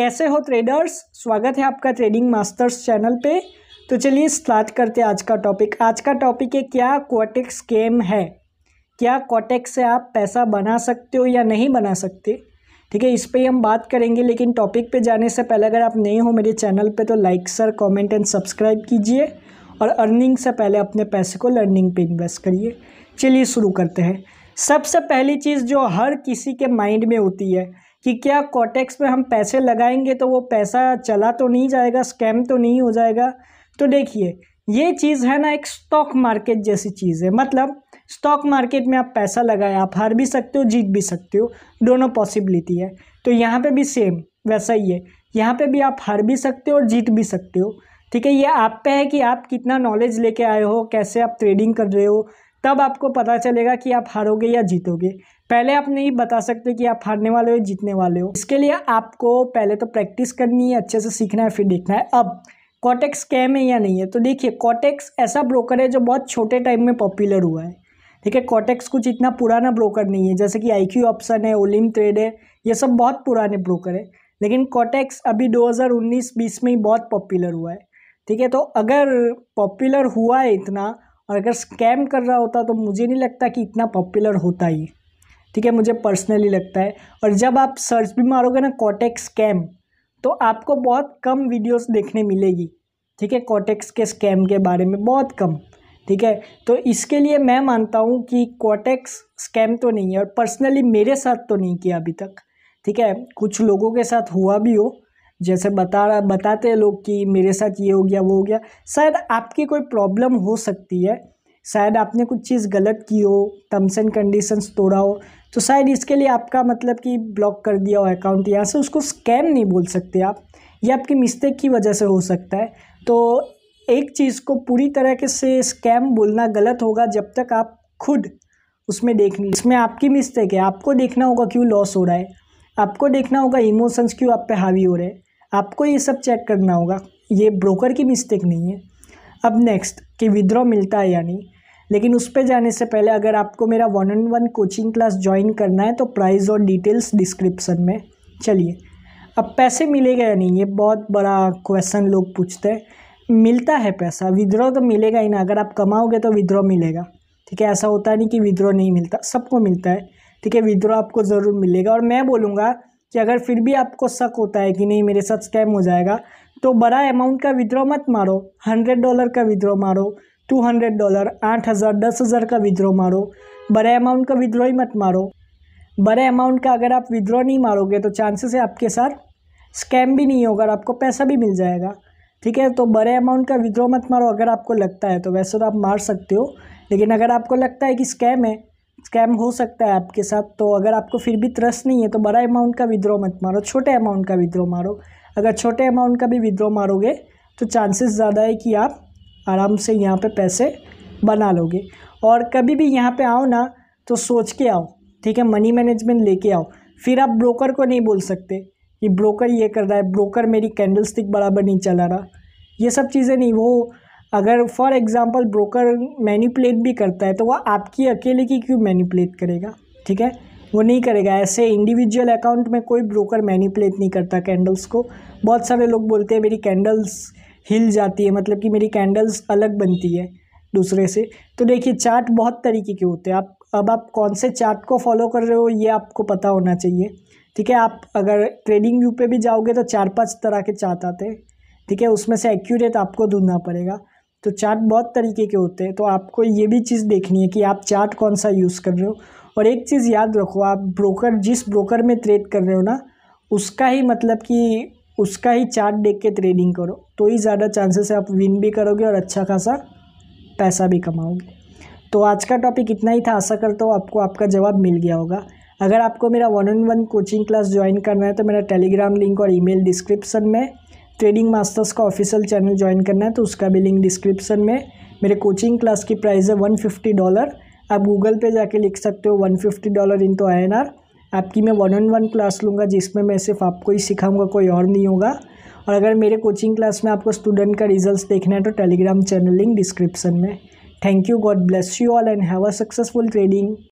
कैसे हो ट्रेडर्स स्वागत है आपका ट्रेडिंग मास्टर्स चैनल पे तो चलिए स्टार्ट करते हैं आज का टॉपिक आज का टॉपिक है क्या कोटेक्स स्केम है क्या कोटेक्स से आप पैसा बना सकते हो या नहीं बना सकते ठीक है इस पर हम बात करेंगे लेकिन टॉपिक पे जाने से पहले अगर आप नए हो मेरे चैनल पे तो like share comment and subscribe कीजिए और अर्निंग से पहले अपने पैसे को लर्निंग पर इन्वेस्ट करिए चलिए शुरू करते हैं सबसे पहली चीज़ जो हर किसी के माइंड में होती है कि क्या कॉटेक्स में हम पैसे लगाएंगे तो वो पैसा चला तो नहीं जाएगा स्कैम तो नहीं हो जाएगा तो देखिए ये चीज़ है ना एक स्टॉक मार्केट जैसी चीज़ है मतलब स्टॉक मार्केट में आप पैसा लगाए आप हार भी सकते हो जीत भी सकते हो दोनों पॉसिबिलिटी है तो यहाँ पे भी सेम वैसा ही है यहाँ पे भी आप हार भी सकते हो और जीत भी सकते हो ठीक है ये आप पे है कि आप कितना नॉलेज लेके आए हो कैसे आप ट्रेडिंग कर रहे हो तब आपको पता चलेगा कि आप हारोगे या जीतोगे पहले आप नहीं बता सकते कि आप हारने वाले हो जीतने वाले हो इसके लिए आपको पहले तो प्रैक्टिस करनी है अच्छे से सीखना है फिर देखना है अब कॉटेक्स कैम है या नहीं है तो देखिए कॉटेक्स ऐसा ब्रोकर है जो बहुत छोटे टाइम में पॉपुलर हुआ है ठीक है कॉटेक्स कुछ इतना पुराना ब्रोकर नहीं है जैसे कि आई क्यू ऑप्शन है ओलिम ट्रेड है ये सब बहुत पुराने ब्रोकर है लेकिन कॉटेक्स अभी 2019-20 में ही बहुत पॉपुलर हुआ है ठीक है तो अगर पॉपुलर हुआ है इतना और अगर स्कैम कर रहा होता तो मुझे नहीं लगता कि इतना पॉपुलर होता ही ठीक है मुझे पर्सनली लगता है और जब आप सर्च भी मारोगे ना कॉटेक स्कैम तो आपको बहुत कम वीडियोस देखने मिलेगी ठीक है कॉटेक्स के स्कैम के बारे में बहुत कम ठीक है तो इसके लिए मैं मानता हूँ कि कॉटेक्स स्कैम तो नहीं है और पर्सनली मेरे साथ तो नहीं किया अभी तक ठीक है कुछ लोगों के साथ हुआ भी हो जैसे बता रहा बताते हैं लोग कि मेरे साथ ये हो गया वो हो गया शायद आपकी कोई प्रॉब्लम हो सकती है शायद आपने कुछ चीज़ गलत की हो टर्म्स एंड कंडीशंस तोड़ा हो तो शायद इसके लिए आपका मतलब कि ब्लॉक कर दिया हो अकाउंट यहाँ से उसको स्कैम नहीं बोल सकते आप ये आपकी मिस्टेक की वजह से हो सकता है तो एक चीज़ को पूरी तरह के से स्कैम बोलना गलत होगा जब तक आप खुद उसमें देखनी इसमें आपकी मिस्टेक है आपको देखना होगा क्यों लॉस हो रहा है आपको देखना होगा इमोशंस क्यों आप पे हावी हो रहे हैं आपको ये सब चेक करना होगा ये ब्रोकर की मिस्टेक नहीं है अब नेक्स्ट कि विद्रॉ मिलता है या नहीं लेकिन उस पर जाने से पहले अगर आपको मेरा one on one coaching class join करना है तो प्राइस और डिटेल्स डिस्क्रिप्सन में चलिए अब पैसे मिलेगा या नहीं ये बहुत बड़ा क्वेश्चन लोग पूछते हैं मिलता है पैसा विद्रॉ तो मिलेगा ही ना अगर आप कमाओगे तो विद्रॉ मिलेगा ठीक है ऐसा होता नहीं कि विद्रॉ नहीं मिलता सबको मिलता है ठीक है विद्रॉ आपको ज़रूर मिलेगा और मैं बोलूँगा कि अगर फिर भी आपको शक होता है कि नहीं मेरे साथ स्कैम हो जाएगा तो बड़ा अमाउंट का विद्रॉ मत मारो हंड्रेड डॉलर का विद्रॉ मारो टू हंड्रेड डॉलर आठ हज़ार दस हज़ार का विद्रॉ मारो बड़े अमाउंट का विद्रॉ ही मत मारो बड़े अमाउंट का अगर आप विद्रॉ नहीं मारोगे तो चांसेस है आपके साथ स्कैम भी नहीं होगा और आपको पैसा भी मिल जाएगा ठीक है तो बड़े अमाउंट का विद्रॉ मत मारो अगर आपको लगता है तो वैसे तो आप मार सकते हो लेकिन अगर आपको लगता है कि स्कैम है स्कैम हो सकता है आपके साथ तो अगर आपको फिर भी त्रस्त नहीं है तो बड़ा अमाउंट का विद्रो मत मारो छोटे अमाउंट का विद्रो मारो अगर छोटे अमाउंट का भी विद्रो मारोगे तो चांसेस ज़्यादा है कि आप आराम से यहाँ पे पैसे बना लोगे और कभी भी यहाँ पे आओ ना तो सोच के आओ ठीक है मनी मैनेजमेंट लेके आओ फिर आप ब्रोकर को नहीं बोल सकते कि ब्रोकर ये कर रहा है ब्रोकर मेरी कैंडल स्टिक बराबर नहीं चला रहा ये सब चीज़ें नहीं वो अगर फॉर एग्ज़ाम्पल ब्रोकर मैनिपुलेट भी करता है तो वह आपकी अकेले की क्यों मैनिपुलेट करेगा ठीक है वो नहीं करेगा ऐसे इंडिविजुअल अकाउंट में कोई ब्रोकर मैनिपुलेट नहीं करता कैंडल्स को बहुत सारे लोग बोलते हैं मेरी कैंडल्स हिल जाती है मतलब कि मेरी कैंडल्स अलग बनती है दूसरे से तो देखिए चार्ट बहुत तरीके के होते हैं आप अब आप कौन से चार्ट को फॉलो कर रहे हो ये आपको पता होना चाहिए ठीक है आप अगर ट्रेडिंग व्यू पे भी जाओगे तो चार पांच तरह के चार्ट आते हैं ठीक है उसमें से एक्यूरेट आपको ढूंढना पड़ेगा तो चार्ट बहुत तरीके के होते हैं तो आपको ये भी चीज़ देखनी है कि आप चार्ट कौन सा यूज़ कर रहे हो और एक चीज़ याद रखो आप ब्रोकर जिस ब्रोकर में ट्रेड कर रहे हो ना उसका ही मतलब कि उसका ही चार्ट देख के ट्रेडिंग करो तो ही ज़्यादा चांसेस है आप विन भी करोगे और अच्छा खासा पैसा भी कमाओगे तो आज का टॉपिक इतना ही था आशा करता हूँ आपको आपका जवाब मिल गया होगा अगर आपको मेरा one on one coaching class join करना है तो मेरा टेलीग्राम लिंक और ईमेल डिस्क्रिप्शन में ट्रेडिंग मास्टर्स का ऑफिशियल चैनल ज्वाइन करना है तो उसका भी लिंक डिस्क्रिप्शन में मेरे कोचिंग क्लास की प्राइस है वन फिफ्टी डॉलर आप गूगल पे जाके लिख सकते हो वन फिफ्टी डॉलर इन तो आई एन आर आपकी मैं वन ऑन वन क्लास लूँगा जिसमें मैं सिर्फ आपको ही सिखाऊंगा कोई और नहीं होगा और अगर मेरे कोचिंग क्लास में आपको स्टूडेंट का रिजल्ट देखना है तो टेलीग्राम चैनल लिंक डिस्क्रिप्शन में thank you God bless you all and have a successful trading